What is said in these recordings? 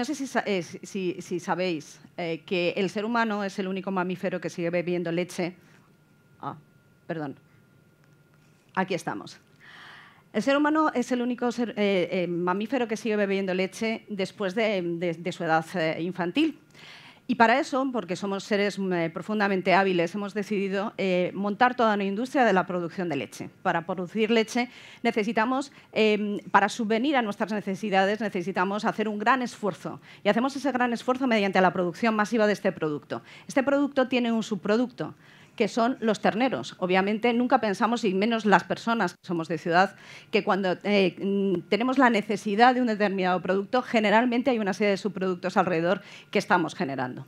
No sé si, eh, sabéis eh, que el ser humano es el único mamífero que sigue bebiendo leche. Ah, perdón. Aquí estamos. El ser humano es el único eh, mamífero que sigue bebiendo leche después de su edad infantil. Y para eso, porque somos seres mm, eh, profundamente hábiles, hemos decidido eh, montar toda una industria de la producción de leche. Para producir leche necesitamos, em, para subvenir a nuestras necesidades, necesitamos hacer un gran esfuerzo. Y hacemos ese gran esfuerzo mediante la producción masiva de este producto. Este producto tiene un subproducto que son los terneros. Obviamente nunca pensamos, y menos las personas que somos de ciudad, que cuando eh, mm, tenemos la necesidad de un determinado producto, generalmente hay una serie de subproductos alrededor que estamos generando.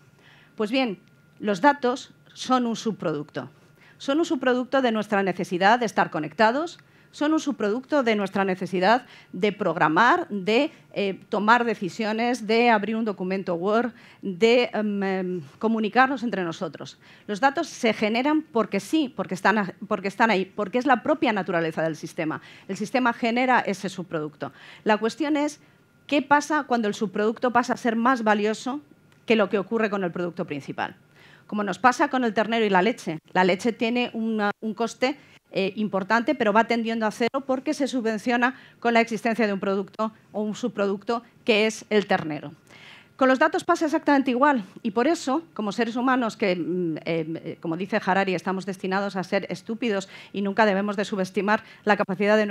Pues bien, los datos son un subproducto. Son un subproducto de nuestra necesidad de estar conectados, son un subproducto de nuestra necesidad de programar, de eh, tomar decisiones, de abrir un documento Word, de em, em, comunicarnos entre nosotros. Los datos se generan porque sí, porque están, porque están ahí, porque es la propia naturaleza del sistema. El sistema genera ese subproducto. La cuestión es, ¿qué pasa cuando el subproducto pasa a ser más valioso que lo que ocurre con el producto principal? Como nos pasa con el ternero y la leche. La leche tiene un coste eh, importante, pero va tendiendo a cero porque se subvenciona con la existencia de un producto o un subproducto que es el ternero. Con los datos pasa exactamente igual y por eso, como seres humanos que, mm, eh, eh, como dice Harari, estamos destinados a ser estúpidos y nunca debemos de subestimar la capacidad de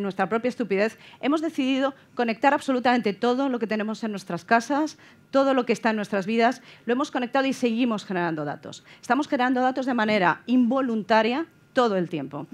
nuestra propia estupidez, hemos decidido conectar absolutamente todo lo que tenemos en nuestras casas, todo lo que está en nuestras vidas, lo hemos conectado y seguimos generando datos. Estamos generando datos de manera involuntaria todo el tiempo.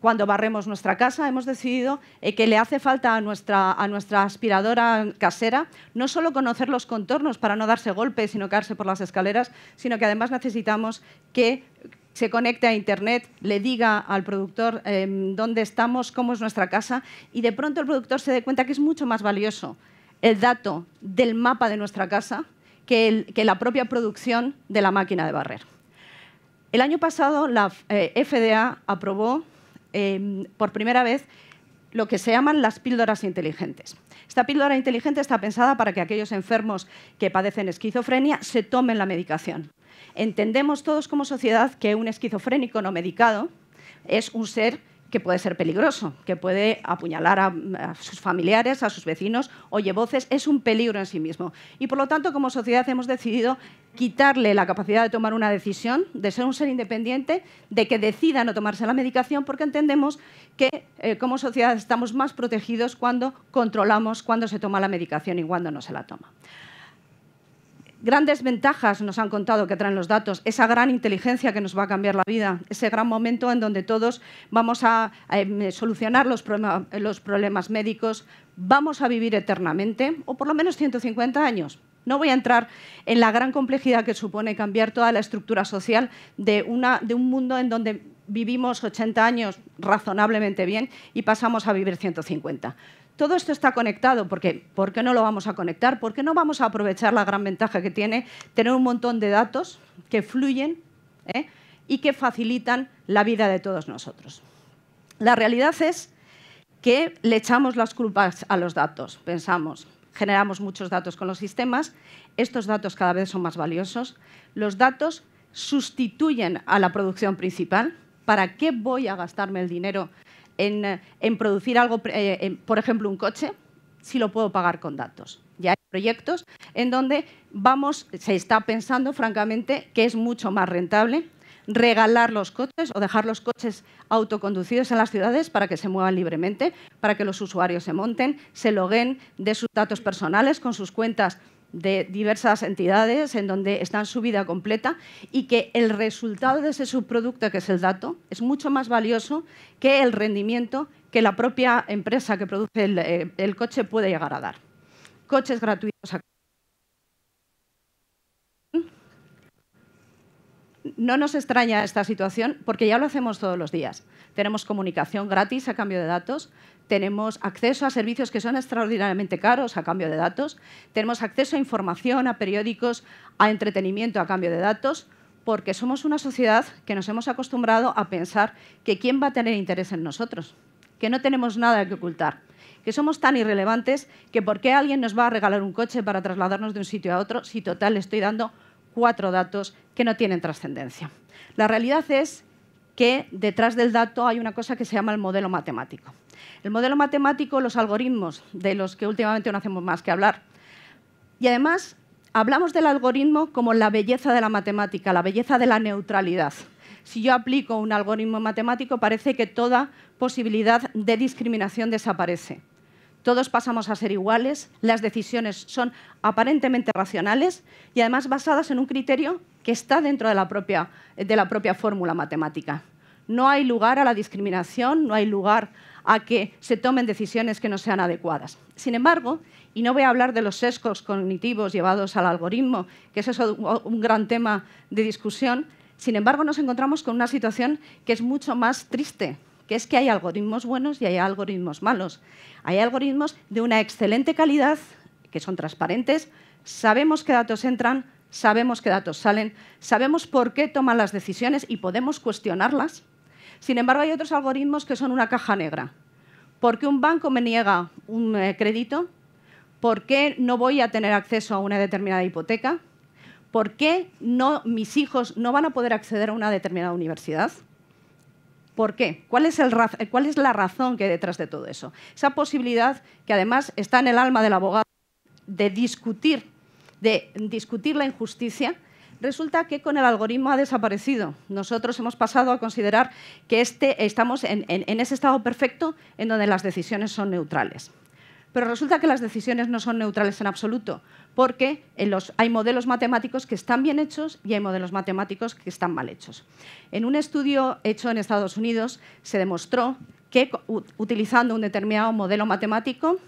Cuando barremos nuestra casa hemos decidido eh, que le hace falta a nuestra, aspiradora casera no solo conocer los contornos para no darse golpes y no caerse por las escaleras, sino que además necesitamos que se conecte a Internet, le diga al productor em, dónde estamos, cómo es nuestra casa, y de pronto el productor se dé cuenta que es mucho más valioso el dato del mapa de nuestra casa que la propia producción de la máquina de barrer. El año pasado la eh, FDA aprobó em, por primera vez lo que se llaman las píldoras inteligentes. Esta píldora inteligente está pensada para que aquellos enfermos que padecen esquizofrenia se tomen la medicación. Entendemos todos como sociedad que un esquizofrénico no medicado es un ser que puede ser peligroso, que puede apuñalar a, sus familiares, a sus vecinos, oye voces, es un peligro en sí mismo. Y por lo tanto, como sociedad hemos decidido quitarle la capacidad de tomar una decisión, de ser un ser independiente, de que decida no tomarse la medicación, porque entendemos que eh, como sociedad estamos más protegidos cuando controlamos cuándo se toma la medicación y cuándo no se la toma grandes ventajas nos han contado que traen los datos, esa gran inteligencia que nos va a cambiar la vida, ese gran momento en donde todos vamos a, em, solucionar los, problemas médicos, vamos a vivir eternamente, o por lo menos 150 años. No voy a entrar en la gran complejidad que supone cambiar toda la estructura social de, de un mundo en donde vivimos 80 años razonablemente bien y pasamos a vivir 150 todo esto está conectado, porque ¿por qué no lo vamos a conectar? ¿Por qué no vamos a aprovechar la gran ventaja que tiene tener un montón de datos que fluyen eh, y que facilitan la vida de todos nosotros? La realidad es que le echamos las culpas a los datos, pensamos, generamos muchos datos con los sistemas, estos datos cada vez son más valiosos, los datos sustituyen a la producción principal, ¿para qué voy a gastarme el dinero en, producir algo, eh, por ejemplo, un coche, si lo puedo pagar con datos. Ya hay proyectos en donde vamos, se está pensando, francamente, que es mucho más rentable regalar los coches o dejar los coches autoconducidos en las ciudades para que se muevan libremente, para que los usuarios se monten, se loguen de sus datos personales con sus cuentas de diversas entidades en donde está su vida completa y que el resultado de ese subproducto, que es el dato, es mucho más valioso que el rendimiento que la propia empresa que produce el, eh, coche puede llegar a dar. Coches gratuitos a No nos extraña esta situación porque ya lo hacemos todos los días. Tenemos comunicación gratis a cambio de datos, tenemos acceso a servicios que son extraordinariamente caros a cambio de datos, tenemos acceso a información, a periódicos, a entretenimiento a cambio de datos, porque somos una sociedad que nos hemos acostumbrado a pensar que quién va a tener interés en nosotros, que no tenemos nada que ocultar, que somos tan irrelevantes que por qué alguien nos va a regalar un coche para trasladarnos de un sitio a otro si total le estoy dando cuatro datos que no tienen trascendencia. La realidad es que detrás del dato hay una cosa que se llama el modelo matemático. El modelo matemático, los algoritmos, de los que últimamente no hacemos más que hablar. Y además, hablamos del algoritmo como la belleza de la matemática, la belleza de la neutralidad. Si yo aplico un algoritmo matemático, parece que toda posibilidad de discriminación desaparece todos pasamos a ser iguales, las decisiones son aparentemente racionales y además basadas en un criterio que está dentro de la propia, fórmula matemática. No hay lugar a la discriminación, no hay lugar a que se tomen decisiones que no sean adecuadas. Sin embargo, y no voy a hablar de los sesgos cognitivos llevados al algoritmo, que es un gran tema de discusión, sin embargo nos encontramos con una situación que es mucho más triste que es que hay algoritmos buenos y hay algoritmos malos. Hay algoritmos de una excelente calidad, que son transparentes, sabemos qué datos entran, sabemos qué datos salen, sabemos por qué toman las decisiones y podemos cuestionarlas. Sin embargo, hay otros algoritmos que son una caja negra. ¿Por qué un banco me niega un eh, crédito? ¿Por qué no voy a tener acceso a una determinada hipoteca? ¿Por qué mis hijos no van a poder acceder a una determinada universidad? ¿Por qué? ¿Cuál es, la razón que hay detrás de todo eso? Esa posibilidad que además está en el alma del abogado de discutir, de discutir la injusticia, Resulta que con el algoritmo ha desaparecido. Nosotros hemos pasado a considerar que este, estamos en, ese estado perfecto en donde las decisiones son neutrales. Pero resulta que las decisiones no son neutrales en absoluto, porque hay modelos matemáticos que están bien hechos y hay modelos matemáticos que están mal hechos. En un estudio hecho en Estados Unidos se demostró que utilizando un determinado modelo matemático,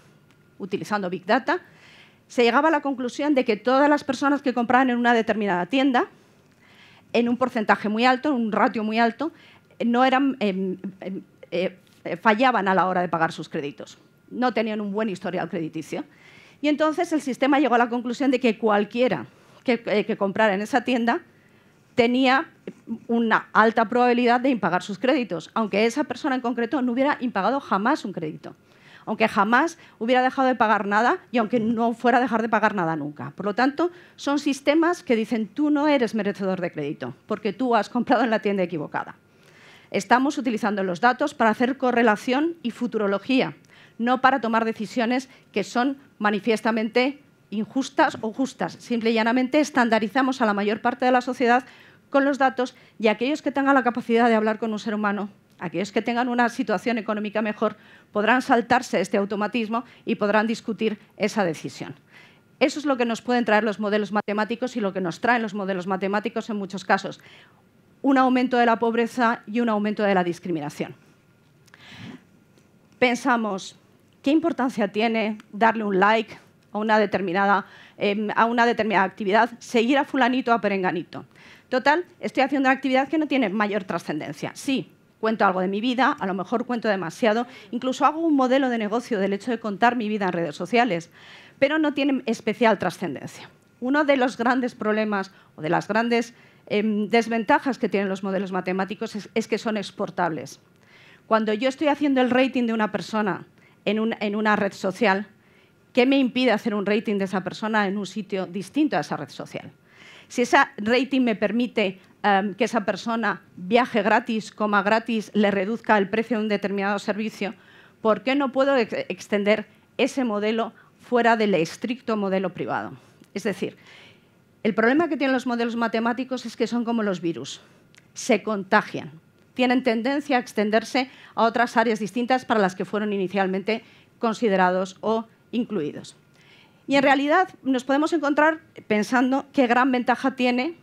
utilizando Big Data, se llegaba a la conclusión de que todas las personas que compraban en una determinada tienda, en un porcentaje muy alto, en un ratio muy alto, no eran, em, em, eh, fallaban a la hora de pagar sus créditos no tenían un buen historial crediticio. Y entonces el sistema llegó a la conclusión de que cualquiera eh, que, comprara en esa tienda tenía una alta probabilidad de impagar sus créditos, aunque esa persona en concreto no hubiera impagado jamás un crédito, aunque jamás hubiera dejado de pagar nada y aunque no fuera a dejar de pagar nada nunca. Por lo tanto, son sistemas que dicen tú no eres merecedor de crédito porque tú has comprado en la tienda equivocada. Estamos utilizando los datos para hacer correlación y futurología no para tomar decisiones que son manifiestamente injustas o justas. Simple y llanamente estandarizamos a la mayor parte de la sociedad con los datos y aquellos que tengan la capacidad de hablar con un ser humano, aquellos que tengan una situación económica mejor, podrán saltarse este automatismo y podrán discutir esa decisión. Eso es lo que nos pueden traer los modelos matemáticos y lo que nos traen los modelos matemáticos en muchos casos. Un aumento de la pobreza y un aumento de la discriminación. Pensamos, ¿Qué importancia tiene darle un like a una determinada, em, a una determinada actividad, seguir a fulanito o a perenganito? Total, estoy haciendo una actividad que no tiene mayor trascendencia. Sí, cuento algo de mi vida, a lo mejor cuento demasiado, incluso hago un modelo de negocio del hecho de contar mi vida en redes sociales, pero no tiene especial trascendencia. Uno de los grandes problemas o de las grandes em, desventajas que tienen los modelos matemáticos es que son exportables. Cuando yo estoy haciendo el rating de una persona, en, una red social, ¿qué me impide hacer un rating de esa persona en un sitio distinto a esa red social? Si ese rating me permite em, que esa persona viaje gratis, coma gratis, le reduzca el precio de un determinado servicio, ¿por qué no puedo extender ese modelo fuera del estricto modelo privado? Es decir, el problema que tienen los modelos matemáticos es que son como los virus, se contagian tienen tendencia a extenderse a otras áreas distintas para las que fueron inicialmente considerados o incluidos. Y en realidad nos podemos encontrar pensando qué gran ventaja tiene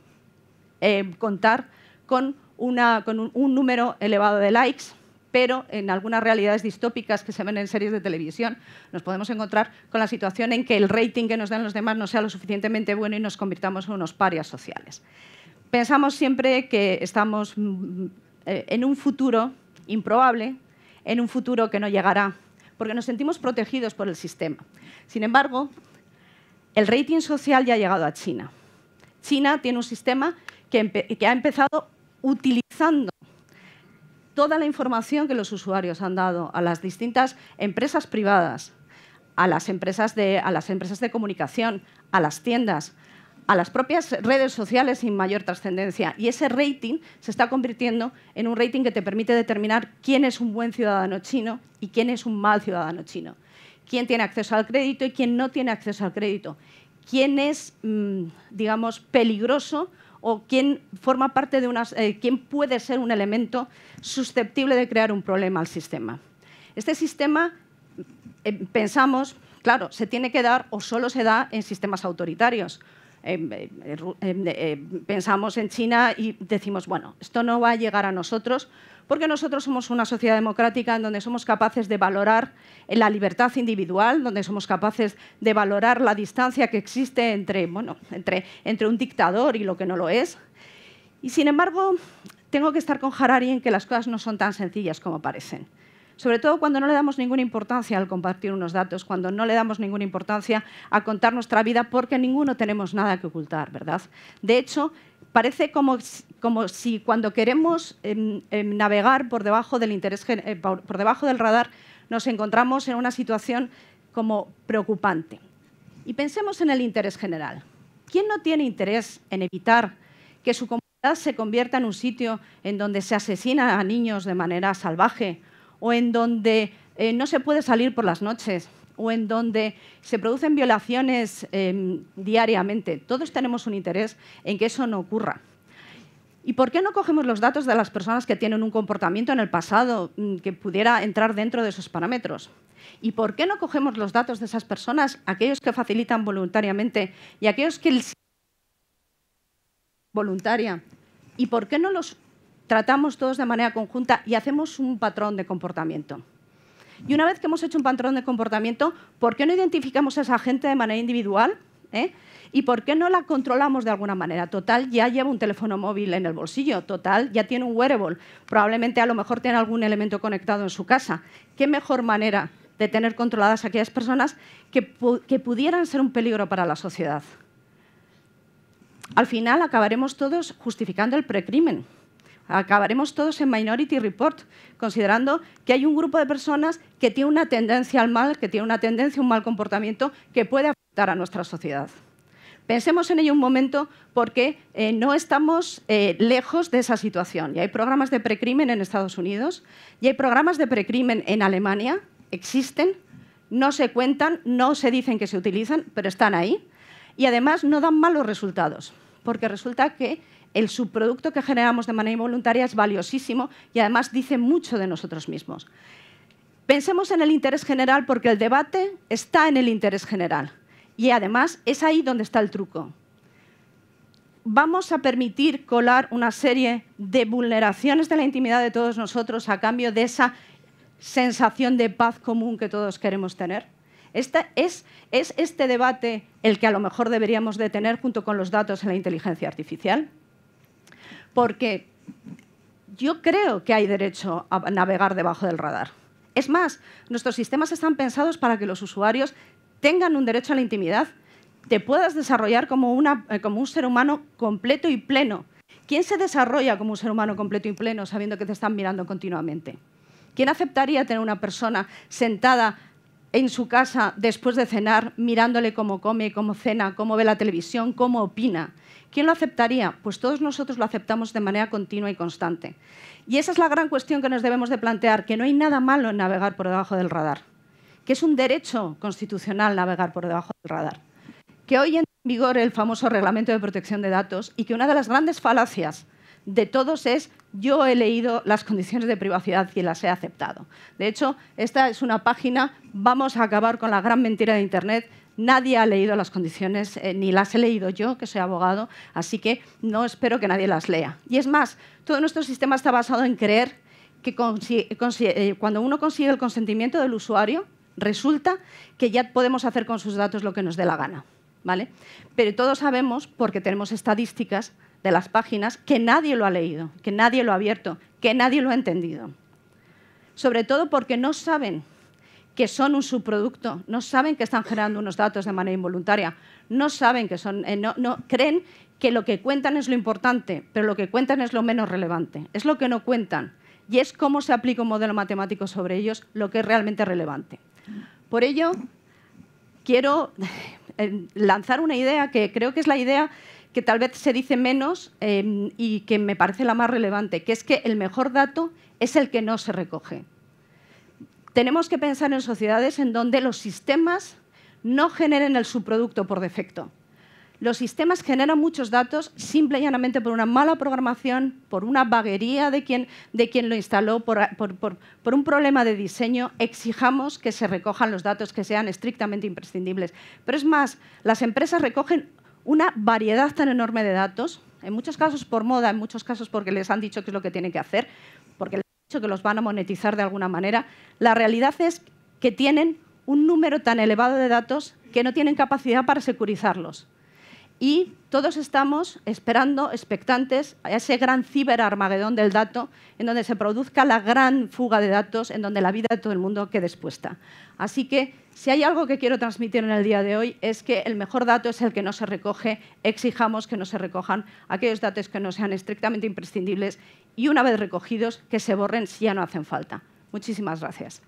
eh, contar con, una, con un, un número elevado de likes, pero en algunas realidades distópicas que se ven en series de televisión nos podemos encontrar con la situación en que el rating que nos dan los demás no sea lo suficientemente bueno y nos convirtamos en unos parias sociales. Pensamos siempre que estamos mm, eh, en un futuro improbable, en un futuro que no llegará, porque nos sentimos protegidos por el sistema. Sin embargo, el rating social ya ha llegado a China. China tiene un sistema que, ha empezado utilizando toda la información que los usuarios han dado a las distintas empresas privadas, a las empresas de comunicación, a las tiendas, a las propias redes sociales sin mayor trascendencia. Y ese rating se está convirtiendo en un rating que te permite determinar quién es un buen ciudadano chino y quién es un mal ciudadano chino. Quién tiene acceso al crédito y quién no tiene acceso al crédito. Quién es, mm, digamos, peligroso o quién forma parte de eh, quién puede ser un elemento susceptible de crear un problema al sistema. Este sistema, mm, em, pensamos, claro, se tiene que dar o solo se da en sistemas autoritarios Em, em, em, pensamos en China y decimos, bueno, esto no va a llegar a nosotros porque nosotros somos una sociedad democrática en donde somos capaces de valorar la libertad individual, donde somos capaces de valorar la distancia que existe entre, entre un dictador y lo que no lo es. Y sin embargo, tengo que estar con Harari en que las cosas no son tan sencillas como parecen sobre todo cuando no le damos ninguna importancia al compartir unos datos, cuando no le damos ninguna importancia a contar nuestra vida porque ninguno tenemos nada que ocultar, ¿verdad? De hecho, parece como, si cuando queremos em, em, navegar por debajo del eh, por debajo del radar, nos encontramos en una situación como preocupante. Y pensemos en el interés general. ¿Quién no tiene interés en evitar que su comunidad se convierta en un sitio en donde se asesina a niños de manera salvaje o en donde eh, no se puede salir por las noches o en donde se producen violaciones em, diariamente. Todos tenemos un interés en que eso no ocurra. ¿Y por qué no cogemos los datos de las personas que tienen un comportamiento en el pasado mm, que pudiera entrar dentro de esos parámetros? ¿Y por qué no cogemos los datos de esas personas, aquellos que facilitan voluntariamente y aquellos que voluntaria? ¿Y por qué no los tratamos todos de manera conjunta y hacemos un patrón de comportamiento. Y una vez que hemos hecho un patrón de comportamiento, ¿por qué no identificamos a esa gente de manera individual? Eh? ¿Y por qué no la controlamos de alguna manera? Total, ya lleva un teléfono móvil en el bolsillo, total, ya tiene un wearable, probablemente a lo mejor tiene algún elemento conectado en su casa. ¿Qué mejor manera de tener controladas aquellas personas que, que pudieran ser un peligro para la sociedad? Al final acabaremos todos justificando el precrimen acabaremos todos en Minority Report, considerando que hay un grupo de personas que tiene una tendencia al mal, que tiene una tendencia un mal comportamiento que puede afectar a nuestra sociedad. Pensemos en ello un momento porque eh, no estamos eh, lejos de esa situación. Y hay programas de precrimen en Estados Unidos, y hay programas de precrimen en Alemania, existen, no se cuentan, no se dicen que se utilizan, pero están ahí. Y además no dan malos resultados, porque resulta que el subproducto que generamos de manera involuntaria es valiosísimo y además dice mucho de nosotros mismos. Pensemos en el interés general porque el debate está en el interés general y además es ahí donde está el truco. ¿Vamos a permitir colar una serie de vulneraciones de la intimidad de todos nosotros a cambio de esa sensación de paz común que todos queremos tener? es, ¿Es este debate el que a lo mejor deberíamos de tener junto con los datos en la inteligencia artificial? porque yo creo que hay derecho a navegar debajo del radar. Es más, nuestros sistemas están pensados para que los usuarios tengan un derecho a la intimidad, te puedas desarrollar como, eh, un ser humano completo y pleno. ¿Quién se desarrolla como un ser humano completo y pleno sabiendo que te están mirando continuamente? ¿Quién aceptaría tener una persona sentada en su casa después de cenar, mirándole cómo come, cómo cena, cómo ve la televisión, cómo opina. ¿Quién lo aceptaría? Pues todos nosotros lo aceptamos de manera continua y constante. Y esa es la gran cuestión que nos debemos de plantear, que no hay nada malo en navegar por debajo del radar, que es un derecho constitucional navegar por debajo del radar, que hoy en vigor el famoso Reglamento de Protección de Datos y que una de las grandes falacias de todos es yo he leído las condiciones de privacidad y las he aceptado. De hecho, esta es una página, vamos a acabar con la gran mentira de Internet, nadie ha leído las condiciones, eh, ni las he leído yo, que soy abogado, así que no espero que nadie las lea. Y es más, todo nuestro sistema está basado en creer que eh, cuando uno consigue el consentimiento del usuario, resulta que ya podemos hacer con sus datos lo que nos dé la gana. ¿Vale? Pero todos sabemos, porque tenemos estadísticas, de las páginas que nadie lo ha leído, que nadie lo ha abierto, que nadie lo ha entendido. Sobre todo porque no saben que son un subproducto, no saben que están generando unos datos de manera involuntaria, no saben que son, eh, no, creen que lo que cuentan es lo importante, pero lo que cuentan es lo menos relevante, es lo que no cuentan y es cómo se aplica un modelo matemático sobre ellos lo que es realmente relevante. Por ello, quiero eh, lanzar una idea que creo que es la idea que tal vez se dice menos em, y que me parece la más relevante, que es que el mejor dato es el que no se recoge. Tenemos que pensar en sociedades en donde los sistemas no generen el subproducto por defecto. Los sistemas generan muchos datos simplemente por una mala programación, por una vaguería de quien, de quien lo instaló, por, un problema de diseño. Exijamos que se recojan los datos que sean estrictamente imprescindibles. Pero es más, las empresas recogen una variedad tan enorme de datos, en muchos casos por moda, en muchos casos porque les han dicho que es lo que tienen que hacer, porque les han dicho que los van a monetizar de alguna manera. La realidad es que tienen un número tan elevado de datos que no tienen capacidad para securizarlos y todos estamos esperando, expectantes, a ese gran ciberarmagedón del dato, en donde se produzca la gran fuga de datos, en donde la vida de todo el mundo quede expuesta. Así que, si hay algo que quiero transmitir en el día de hoy, es que el mejor dato es el que no se recoge, exijamos que no se recojan aquellos datos que no sean estrictamente imprescindibles y una vez recogidos, que se borren si ya no hacen falta. Muchísimas gracias.